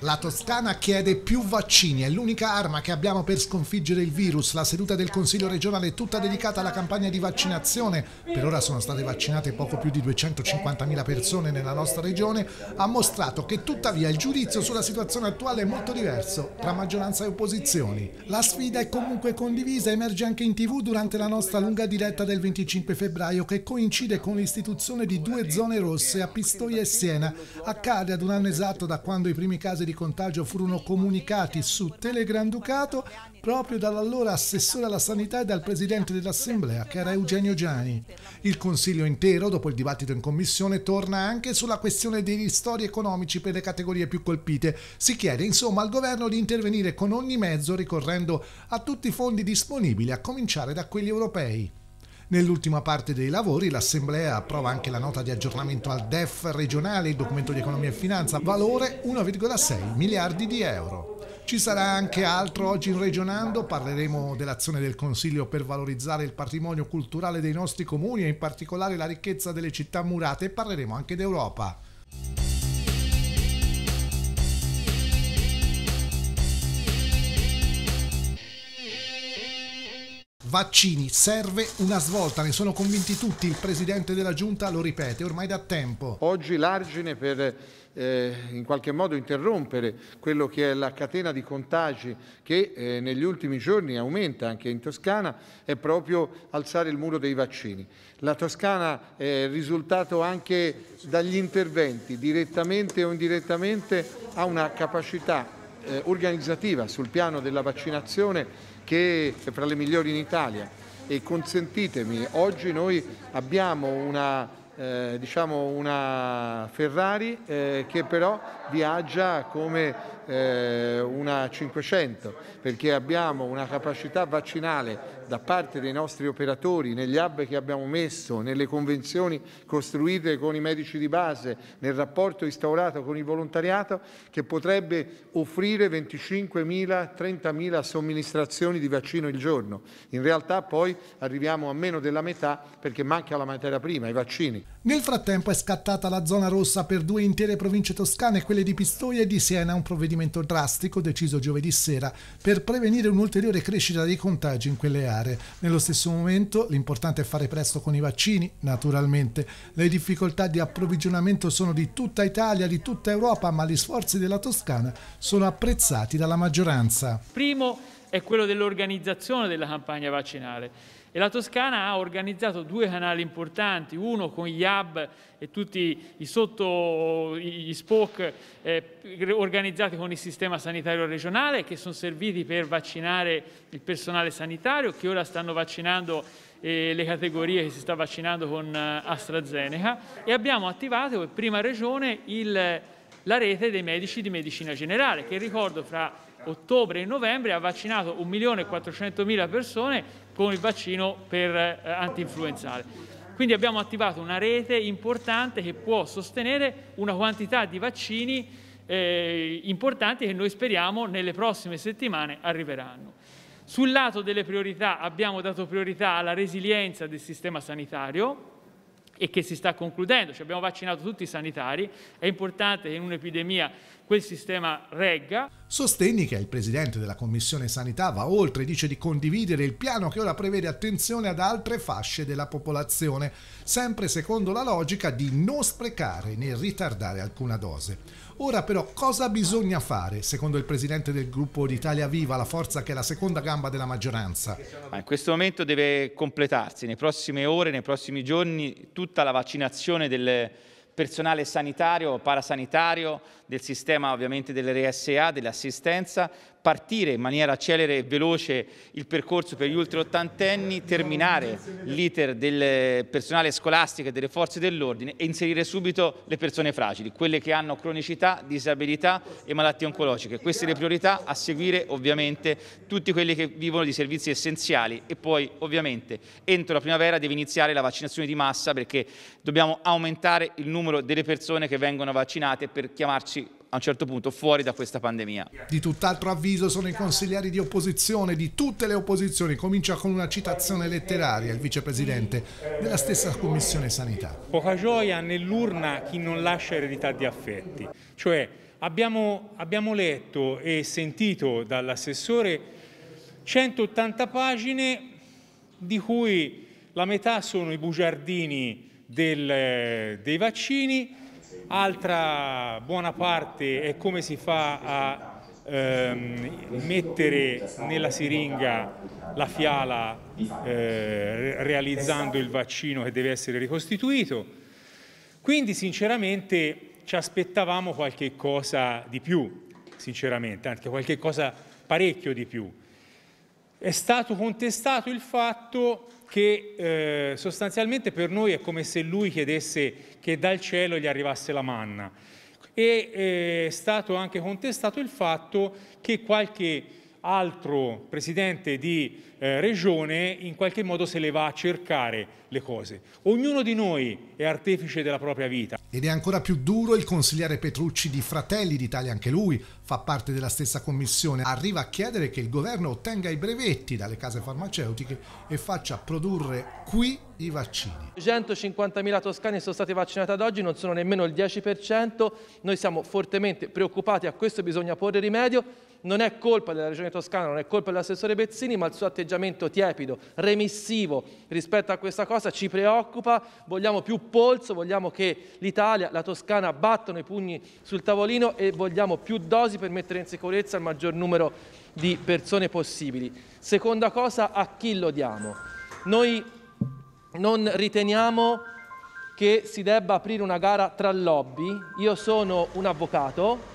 La Toscana chiede più vaccini, è l'unica arma che abbiamo per sconfiggere il virus. La seduta del Consiglio regionale è tutta dedicata alla campagna di vaccinazione. Per ora sono state vaccinate poco più di 250.000 persone nella nostra regione. Ha mostrato che tuttavia il giudizio sulla situazione attuale è molto diverso tra maggioranza e opposizioni. La sfida è comunque condivisa, emerge anche in tv durante la nostra lunga diretta del 25 febbraio che coincide con l'istituzione di due zone rosse a Pistoia e Siena. Accade ad un anno esatto da quando i primi casi di contagio furono comunicati su Telegram Ducato proprio dall'allora assessore alla sanità e dal presidente dell'assemblea che era Eugenio Giani. Il consiglio intero, dopo il dibattito in commissione, torna anche sulla questione dei ristori economici per le categorie più colpite. Si chiede insomma al governo di intervenire con ogni mezzo ricorrendo a tutti i fondi disponibili, a cominciare da quelli europei. Nell'ultima parte dei lavori l'Assemblea approva anche la nota di aggiornamento al DEF regionale, il documento di economia e finanza, valore 1,6 miliardi di euro. Ci sarà anche altro oggi in Regionando, parleremo dell'azione del Consiglio per valorizzare il patrimonio culturale dei nostri comuni e in particolare la ricchezza delle città murate e parleremo anche d'Europa. vaccini. Serve una svolta, ne sono convinti tutti. Il Presidente della Giunta lo ripete ormai da tempo. Oggi l'argine per eh, in qualche modo interrompere quello che è la catena di contagi che eh, negli ultimi giorni aumenta anche in Toscana è proprio alzare il muro dei vaccini. La Toscana è risultato anche dagli interventi direttamente o indirettamente ha una capacità eh, organizzativa sul piano della vaccinazione che è fra le migliori in Italia e consentitemi, oggi noi abbiamo una eh, diciamo una Ferrari eh, che però viaggia come eh, una 500 perché abbiamo una capacità vaccinale da parte dei nostri operatori negli hub che abbiamo messo, nelle convenzioni costruite con i medici di base, nel rapporto instaurato con il volontariato che potrebbe offrire 25.000-30.000 somministrazioni di vaccino il giorno. In realtà poi arriviamo a meno della metà perché manca la materia prima, i vaccini. Nel frattempo è scattata la zona rossa per due intere province toscane, quelle di Pistoia e di Siena, un provvedimento provvedimento drastico deciso giovedì sera per prevenire un'ulteriore crescita dei contagi in quelle aree. Nello stesso momento l'importante è fare presto con i vaccini, naturalmente. Le difficoltà di approvvigionamento sono di tutta Italia, di tutta Europa, ma gli sforzi della Toscana sono apprezzati dalla maggioranza. Primo è quello dell'organizzazione della campagna vaccinale e la Toscana ha organizzato due canali importanti, uno con gli hub e tutti i sotto, gli spoke eh, organizzati con il sistema sanitario regionale che sono serviti per vaccinare il personale sanitario che ora stanno vaccinando eh, le categorie che si sta vaccinando con eh, AstraZeneca e abbiamo attivato per prima regione il, la rete dei medici di medicina generale che ricordo fra ottobre e novembre ha vaccinato 1.400.000 persone con il vaccino per eh, antinfluenzale. Quindi abbiamo attivato una rete importante che può sostenere una quantità di vaccini eh, importanti che noi speriamo nelle prossime settimane arriveranno. Sul lato delle priorità abbiamo dato priorità alla resilienza del sistema sanitario e che si sta concludendo, cioè abbiamo vaccinato tutti i sanitari, è importante che in un'epidemia quel sistema regga. Sosteni che il presidente della Commissione Sanità va oltre e dice di condividere il piano che ora prevede attenzione ad altre fasce della popolazione, sempre secondo la logica di non sprecare né ritardare alcuna dose. Ora però cosa bisogna fare, secondo il presidente del gruppo d'Italia Viva, la forza che è la seconda gamba della maggioranza? In questo momento deve completarsi, nei prossime ore, nei prossimi giorni, tutta la vaccinazione del personale sanitario, parasanitario, del sistema ovviamente dell'RSA, dell'assistenza, partire in maniera celere e veloce il percorso per gli ultra ottantenni, terminare l'iter del personale scolastico e delle forze dell'ordine e inserire subito le persone fragili, quelle che hanno cronicità, disabilità e malattie oncologiche. Queste le priorità a seguire ovviamente tutti quelli che vivono di servizi essenziali e poi ovviamente entro la primavera deve iniziare la vaccinazione di massa perché dobbiamo aumentare il numero delle persone che vengono vaccinate per chiamarci a un certo punto fuori da questa pandemia. Di tutt'altro avviso sono i consiglieri di opposizione, di tutte le opposizioni. Comincia con una citazione letteraria il vicepresidente della stessa commissione sanità. Poca gioia nell'urna chi non lascia eredità di affetti. Cioè abbiamo, abbiamo letto e sentito dall'assessore 180 pagine di cui la metà sono i bugiardini del, dei vaccini Altra buona parte è come si fa a ehm, mettere nella siringa la fiala eh, realizzando il vaccino che deve essere ricostituito. Quindi sinceramente ci aspettavamo qualche cosa di più, sinceramente, anche qualche cosa parecchio di più. È stato contestato il fatto che eh, sostanzialmente per noi è come se lui chiedesse che dal cielo gli arrivasse la manna. E eh, è stato anche contestato il fatto che qualche altro presidente di eh, regione in qualche modo se le va a cercare le cose. Ognuno di noi è artefice della propria vita. Ed è ancora più duro il consigliere Petrucci di Fratelli d'Italia, anche lui fa parte della stessa commissione, arriva a chiedere che il governo ottenga i brevetti dalle case farmaceutiche e faccia produrre qui i vaccini. 150.000 toscani sono stati vaccinati ad oggi, non sono nemmeno il 10%, noi siamo fortemente preoccupati, a questo bisogna porre rimedio, non è colpa della Regione Toscana, non è colpa dell'assessore Bezzini, ma il suo atteggiamento tiepido, remissivo rispetto a questa cosa ci preoccupa, vogliamo più polso, vogliamo che l'Italia, la Toscana battano i pugni sul tavolino e vogliamo più dosi per mettere in sicurezza il maggior numero di persone possibili. Seconda cosa, a chi lo diamo? Noi non riteniamo che si debba aprire una gara tra lobby, io sono un avvocato,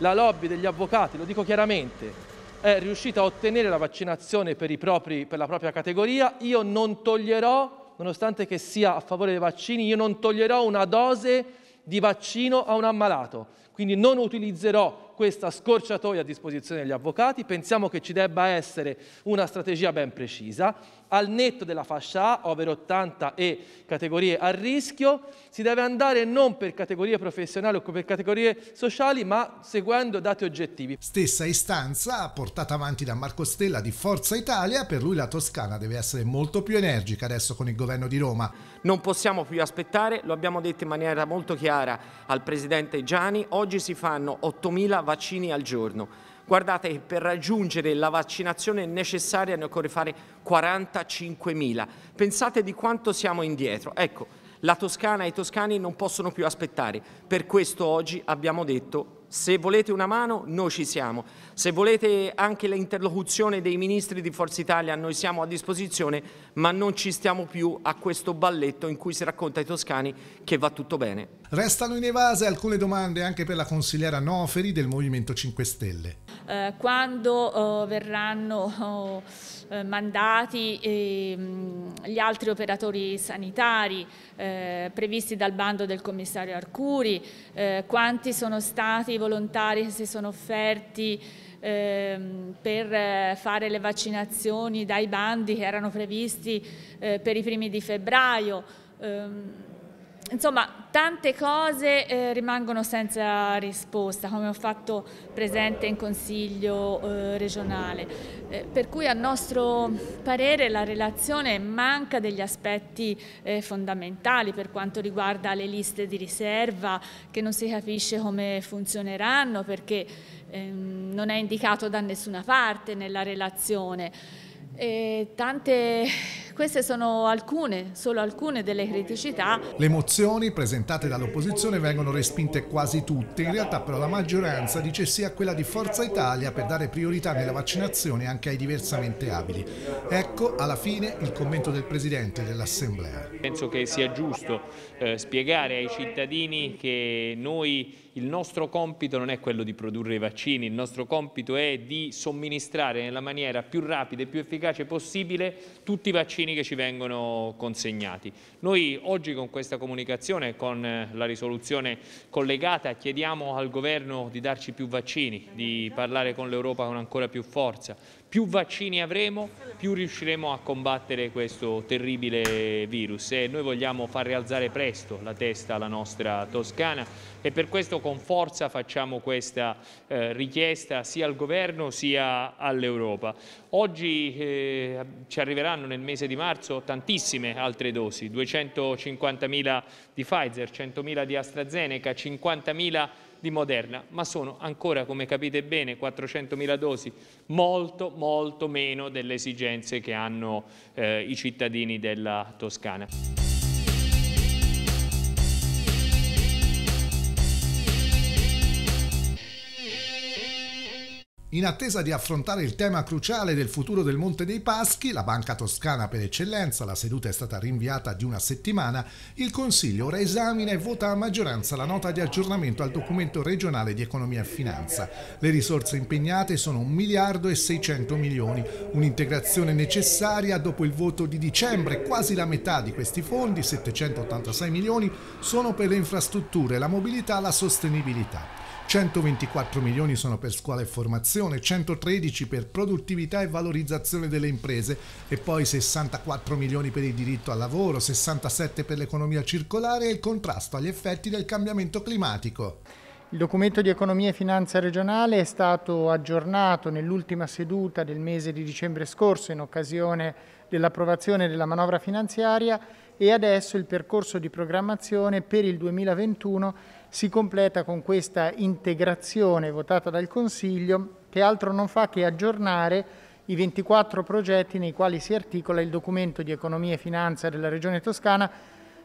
la lobby degli avvocati, lo dico chiaramente, è riuscita a ottenere la vaccinazione per, propri, per la propria categoria, io non toglierò, nonostante che sia a favore dei vaccini, io non toglierò una dose di vaccino a un ammalato. Quindi non utilizzerò questa scorciatoia a disposizione degli avvocati, pensiamo che ci debba essere una strategia ben precisa, al netto della fascia A, over 80 e categorie a rischio, si deve andare non per categorie professionali o per categorie sociali, ma seguendo dati oggettivi. Stessa istanza portata avanti da Marco Stella di Forza Italia, per lui la Toscana deve essere molto più energica adesso con il governo di Roma. Non possiamo più aspettare, lo abbiamo detto in maniera molto chiara al Presidente Gianni, oggi si fanno 8.000 vacanze vaccini al giorno. Guardate per raggiungere la vaccinazione necessaria ne occorre fare 45.000. Pensate di quanto siamo indietro. Ecco, la Toscana e i toscani non possono più aspettare. Per questo oggi abbiamo detto se volete una mano, noi ci siamo. Se volete anche l'interlocuzione dei ministri di Forza Italia, noi siamo a disposizione, ma non ci stiamo più a questo balletto in cui si racconta ai toscani che va tutto bene. Restano in evase alcune domande anche per la consigliera Noferi del Movimento 5 Stelle. Eh, quando oh, verranno oh, eh, mandati eh, gli altri operatori sanitari eh, previsti dal bando del commissario Arcuri, eh, quanti sono stati volontari che si sono offerti ehm, per eh, fare le vaccinazioni dai bandi che erano previsti eh, per i primi di febbraio. Ehm, insomma, Tante cose eh, rimangono senza risposta, come ho fatto presente in Consiglio eh, regionale, eh, per cui a nostro parere la relazione manca degli aspetti eh, fondamentali per quanto riguarda le liste di riserva che non si capisce come funzioneranno perché ehm, non è indicato da nessuna parte nella relazione. E tante queste sono alcune, solo alcune delle criticità. Le mozioni presentate dall'opposizione vengono respinte quasi tutte, in realtà però la maggioranza dice sì a quella di Forza Italia per dare priorità nella vaccinazione anche ai diversamente abili. Ecco alla fine il commento del Presidente dell'Assemblea. Penso che sia giusto eh, spiegare ai cittadini che noi il nostro compito non è quello di produrre i vaccini, il nostro compito è di somministrare nella maniera più rapida e più efficace possibile tutti i vaccini beni che ci vengono consegnati. Noi oggi con questa comunicazione, e con la risoluzione collegata, chiediamo al Governo di darci più vaccini, di parlare con l'Europa con ancora più forza, più vaccini avremo, più riusciremo a combattere questo terribile virus e noi vogliamo far rialzare presto la testa alla nostra Toscana e per questo con forza facciamo questa eh, richiesta sia al governo sia all'Europa. Oggi eh, ci arriveranno nel mese di marzo tantissime altre dosi, 250.000 di Pfizer, 100.000 di AstraZeneca, 50.000 di Moderna, ma sono ancora, come capite bene, 400.000 dosi, molto, molto meno delle esigenze che hanno eh, i cittadini della Toscana. In attesa di affrontare il tema cruciale del futuro del Monte dei Paschi, la banca toscana per eccellenza, la seduta è stata rinviata di una settimana, il Consiglio ora esamina e vota a maggioranza la nota di aggiornamento al documento regionale di economia e finanza. Le risorse impegnate sono 1 miliardo e 600 milioni, un'integrazione necessaria dopo il voto di dicembre, quasi la metà di questi fondi, 786 milioni, sono per le infrastrutture, la mobilità e la sostenibilità. 124 milioni sono per scuola e formazione, 113 per produttività e valorizzazione delle imprese e poi 64 milioni per il diritto al lavoro, 67 per l'economia circolare e il contrasto agli effetti del cambiamento climatico. Il documento di economia e finanza regionale è stato aggiornato nell'ultima seduta del mese di dicembre scorso in occasione dell'approvazione della manovra finanziaria e adesso il percorso di programmazione per il 2021 si completa con questa integrazione votata dal Consiglio che altro non fa che aggiornare i 24 progetti nei quali si articola il documento di economia e finanza della Regione Toscana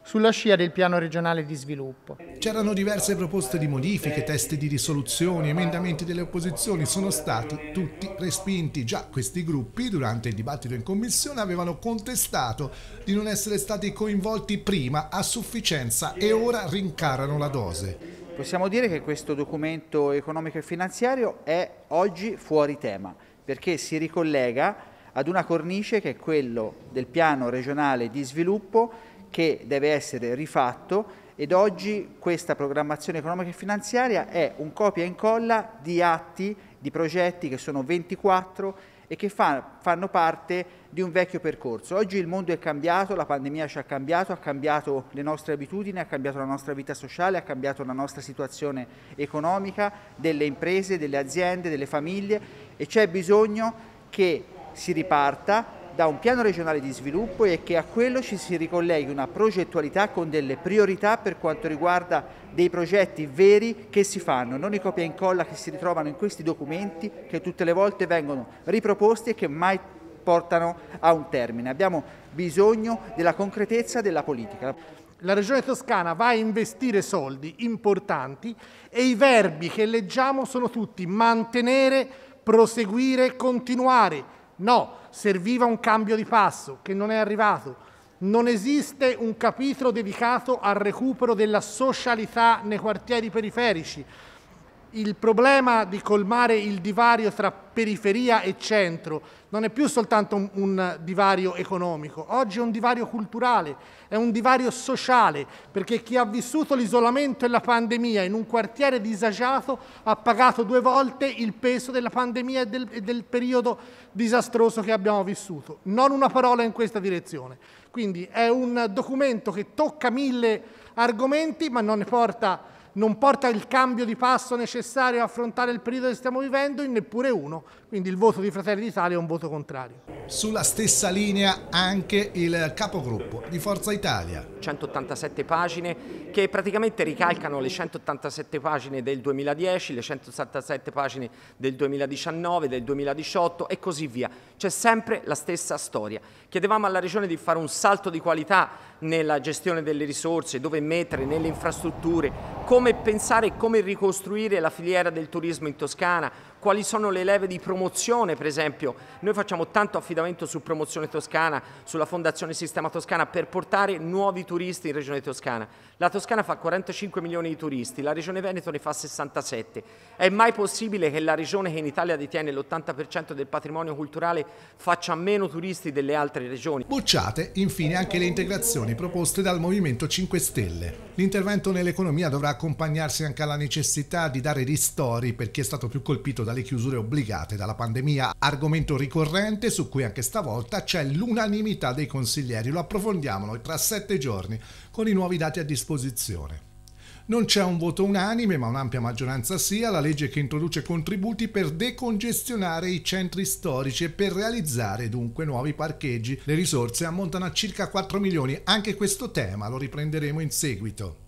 sulla scia del piano regionale di sviluppo. C'erano diverse proposte di modifiche, testi di risoluzioni, emendamenti delle opposizioni, sono stati tutti respinti. Già questi gruppi durante il dibattito in commissione avevano contestato di non essere stati coinvolti prima a sufficienza e ora rincarano la dose. Possiamo dire che questo documento economico e finanziario è oggi fuori tema perché si ricollega ad una cornice che è quello del piano regionale di sviluppo che deve essere rifatto ed oggi questa programmazione economica e finanziaria è un copia e incolla di atti, di progetti che sono 24 e che fa, fanno parte di un vecchio percorso. Oggi il mondo è cambiato, la pandemia ci ha cambiato, ha cambiato le nostre abitudini, ha cambiato la nostra vita sociale, ha cambiato la nostra situazione economica, delle imprese, delle aziende, delle famiglie e c'è bisogno che si riparta da un piano regionale di sviluppo e che a quello ci si ricolleghi una progettualità con delle priorità per quanto riguarda dei progetti veri che si fanno, non i copia e incolla che si ritrovano in questi documenti che tutte le volte vengono riproposti e che mai portano a un termine. Abbiamo bisogno della concretezza della politica. La Regione Toscana va a investire soldi importanti e i verbi che leggiamo sono tutti mantenere, proseguire, continuare No, serviva un cambio di passo che non è arrivato. Non esiste un capitolo dedicato al recupero della socialità nei quartieri periferici il problema di colmare il divario tra periferia e centro non è più soltanto un, un, divario economico, oggi è un divario culturale, è un divario sociale, perché chi ha vissuto l'isolamento e la pandemia in un quartiere disagiato ha pagato due volte il peso della pandemia e del, e del periodo disastroso che abbiamo vissuto. Non una parola in questa direzione. Quindi è un documento che tocca mille argomenti, ma non ne porta non porta il cambio di passo necessario a affrontare il periodo che stiamo vivendo in neppure uno. Quindi il voto di Fratelli d'Italia è un voto contrario. Sulla stessa linea anche il capogruppo di Forza Italia. 187 pagine che praticamente ricalcano le 187 pagine del 2010, le 177 pagine del 2019, del 2018 e così via. C'è sempre la stessa storia. Chiedevamo alla Regione di fare un salto di qualità nella gestione delle risorse, dove mettere, nelle infrastrutture, come pensare e come ricostruire la filiera del turismo in Toscana, quali sono le leve di promozione per esempio. Noi facciamo tanto affidamento su Promozione Toscana, sulla Fondazione Sistema Toscana per portare nuovi turisti in Regione Toscana. La Toscana fa 45 milioni di turisti, la Regione Veneto ne fa 67. È mai possibile che la Regione che in Italia detiene l'80% del patrimonio culturale faccia meno turisti delle altre regioni? Bocciate infine anche le integrazioni proposte dal Movimento 5 Stelle. L'intervento nell'economia dovrà accompagnarsi anche alla necessità di dare ristori per chi è stato più colpito dalle chiusure obbligate dalla pandemia, argomento ricorrente su cui anche stavolta c'è l'unanimità dei consiglieri. Lo approfondiamo noi tra sette giorni con i nuovi dati a disposizione. Non c'è un voto unanime, ma un'ampia maggioranza sia, la legge che introduce contributi per decongestionare i centri storici e per realizzare dunque nuovi parcheggi. Le risorse ammontano a circa 4 milioni. Anche questo tema lo riprenderemo in seguito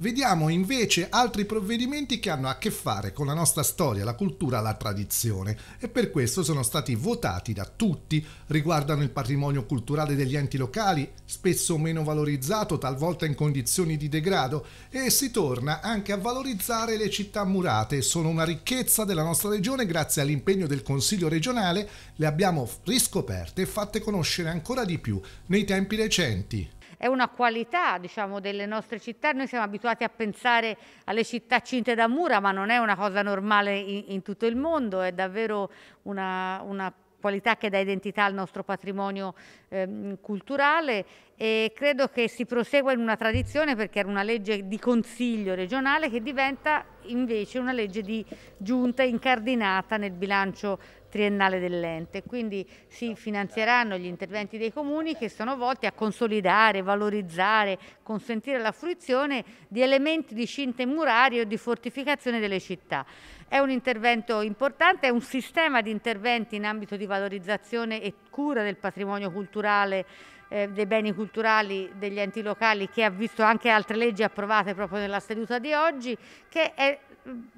vediamo invece altri provvedimenti che hanno a che fare con la nostra storia, la cultura, la tradizione e per questo sono stati votati da tutti, riguardano il patrimonio culturale degli enti locali, spesso meno valorizzato, talvolta in condizioni di degrado e si torna anche a valorizzare le città murate, sono una ricchezza della nostra regione grazie all'impegno del Consiglio regionale, le abbiamo riscoperte e fatte conoscere ancora di più nei tempi recenti è una qualità diciamo, delle nostre città. Noi siamo abituati a pensare alle città cinte da mura, ma non è una cosa normale in, in tutto il mondo, è davvero una, una qualità che dà identità al nostro patrimonio Ehm, culturale e credo che si prosegua in una tradizione perché era una legge di consiglio regionale che diventa invece una legge di giunta incardinata nel bilancio triennale dell'ente. Quindi si finanzieranno gli eh. interventi dei comuni che sono volti a consolidare, valorizzare, consentire la fruizione di elementi di scinte murarie o di fortificazione delle città. È un intervento importante, è un sistema di interventi in ambito di valorizzazione e cura del patrimonio culturale culturale eh, dei beni culturali degli enti locali che ha visto anche altre leggi approvate proprio nella seduta di oggi che è,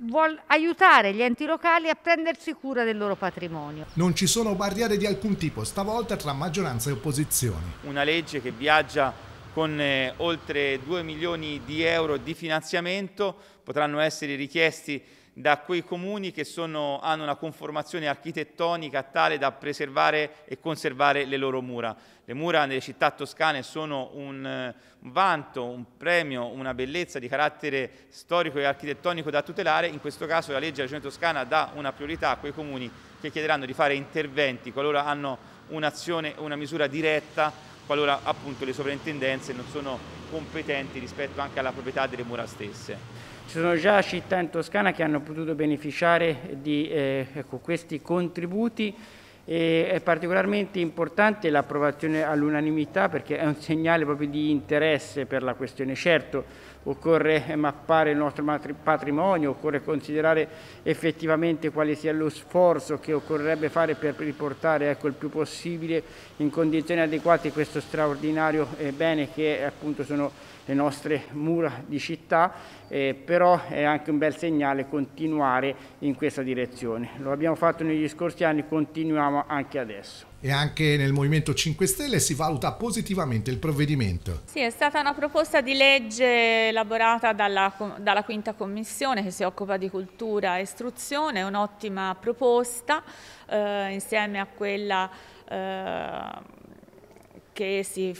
vuol aiutare gli enti locali a prendersi cura del loro patrimonio. Non ci sono barriere di alcun tipo stavolta tra maggioranza e opposizione. Una legge che viaggia con eh, oltre 2 milioni di euro di finanziamento potranno essere richiesti da quei comuni che sono, hanno una conformazione architettonica tale da preservare e conservare le loro mura. Le mura nelle città toscane sono un, eh, un vanto, un premio, una bellezza di carattere storico e architettonico da tutelare. In questo caso la legge della Regione Toscana dà una priorità a quei comuni che chiederanno di fare interventi qualora hanno un'azione, una misura diretta qualora appunto le sovrintendenze non sono competenti rispetto anche alla proprietà delle mura stesse. Ci sono già città in Toscana che hanno potuto beneficiare di eh, ecco, questi contributi e è particolarmente importante l'approvazione all'unanimità perché è un segnale proprio di interesse per la questione. Certo, occorre mappare il nostro patrimonio, occorre considerare effettivamente quale sia lo sforzo che occorrerebbe fare per riportare ecco, il più possibile in condizioni adeguate questo straordinario eh, bene che appunto sono le nostre mura di città, eh, però è anche un bel segnale continuare in questa direzione. Lo abbiamo fatto negli scorsi anni, continuiamo anche adesso. E anche nel Movimento 5 Stelle si valuta positivamente il provvedimento. Sì, è stata una proposta di legge elaborata dalla, dalla quinta commissione che si occupa di cultura e istruzione, un'ottima proposta eh, insieme a quella... Eh, che si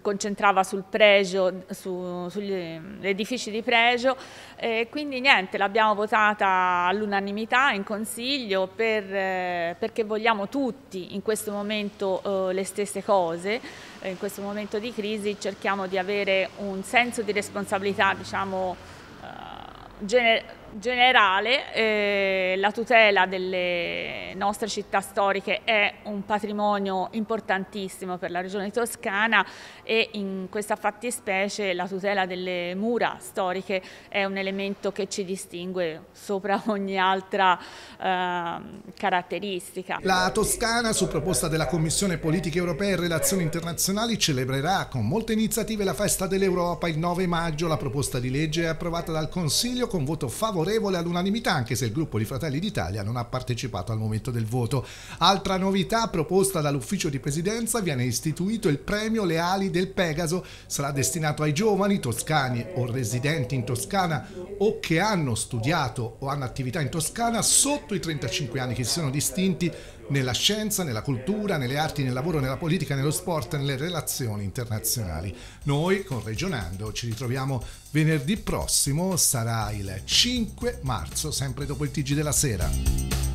concentrava sul pregio, su, sugli edifici di pregio e quindi niente, l'abbiamo votata all'unanimità in consiglio per, eh, perché vogliamo tutti in questo momento eh, le stesse cose, eh, in questo momento di crisi cerchiamo di avere un senso di responsabilità diciamo eh, generale generale eh, la tutela delle nostre città storiche è un patrimonio importantissimo per la regione toscana e in questa fattispecie la tutela delle mura storiche è un elemento che ci distingue sopra ogni altra eh, caratteristica. La Toscana, su proposta della Commissione Politiche Europee e Relazioni Internazionali, celebrerà con molte iniziative la festa dell'Europa il 9 maggio. La proposta di legge è approvata dal Consiglio con voto favorevole favorevole all'unanimità anche se il gruppo di Fratelli d'Italia non ha partecipato al momento del voto. Altra novità proposta dall'ufficio di presidenza viene istituito il premio Le Ali del Pegaso, sarà destinato ai giovani toscani o residenti in Toscana o che hanno studiato o hanno attività in Toscana sotto i 35 anni, che si sono distinti nella scienza, nella cultura, nelle arti, nel lavoro, nella politica, nello sport, nelle relazioni internazionali. Noi con Regionando ci ritroviamo venerdì prossimo, sarà il 5 marzo, sempre dopo il TG della sera.